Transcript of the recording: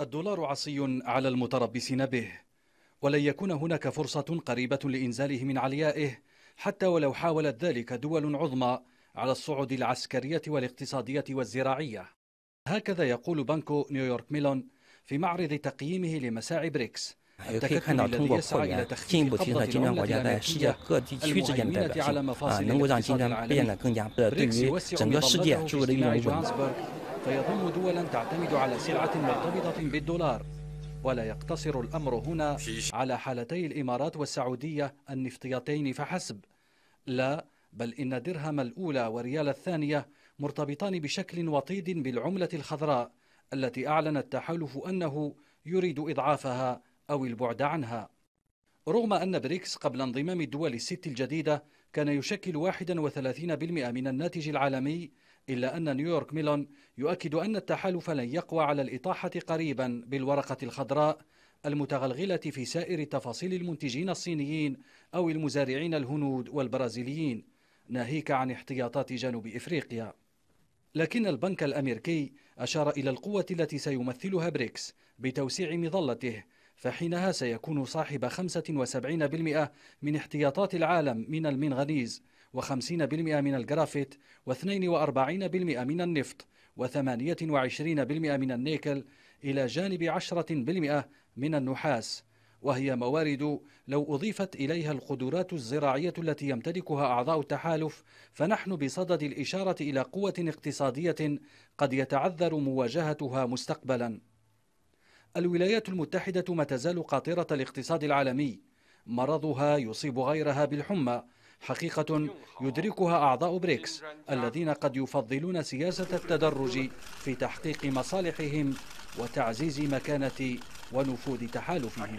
الدولار عصي على المتربصين به ولن يكون هناك فرصة قريبة لإنزاله من عليائه حتى ولو حاولت ذلك دول عظمى على الصعود العسكرية والاقتصادية والزراعية هكذا يقول بنك نيويورك ميلون في معرض تقييمه لمساعي بريكس أيوة، يسعى إلى 也可以看到，通过扩员进一步提升了金砖国家在世界各地区之间的代表性啊，能够让金砖变得更加的对于整个世界注入的一种稳。فيضم دولا تعتمد على سلعة مرتبطة بالدولار ولا يقتصر الأمر هنا على حالتي الإمارات والسعودية النفطيتين فحسب لا بل إن درهم الأولى وريال الثانية مرتبطان بشكل وطيد بالعملة الخضراء التي أعلن التحالف أنه يريد إضعافها أو البعد عنها رغم أن بريكس قبل انضمام الدول الست الجديدة كان يشكل 31% من الناتج العالمي إلا أن نيويورك ميلون يؤكد أن التحالف لن يقوى على الإطاحة قريبا بالورقة الخضراء المتغلغلة في سائر تفاصيل المنتجين الصينيين أو المزارعين الهنود والبرازيليين ناهيك عن احتياطات جنوب إفريقيا لكن البنك الأمريكي أشار إلى القوة التي سيمثلها بريكس بتوسيع مظلته فحينها سيكون صاحب 75% من احتياطات العالم من المنغنيز و50% من الجرافيت و42% من النفط و28% من النيكل إلى جانب 10% من النحاس وهي موارد لو أضيفت إليها القدرات الزراعية التي يمتلكها أعضاء التحالف فنحن بصدد الإشارة إلى قوة اقتصادية قد يتعذر مواجهتها مستقبلا الولايات المتحدة ما تزال قاطرة الاقتصاد العالمي مرضها يصيب غيرها بالحمى حقيقة يدركها أعضاء بريكس الذين قد يفضلون سياسة التدرج في تحقيق مصالحهم وتعزيز مكانة ونفوذ تحالفهم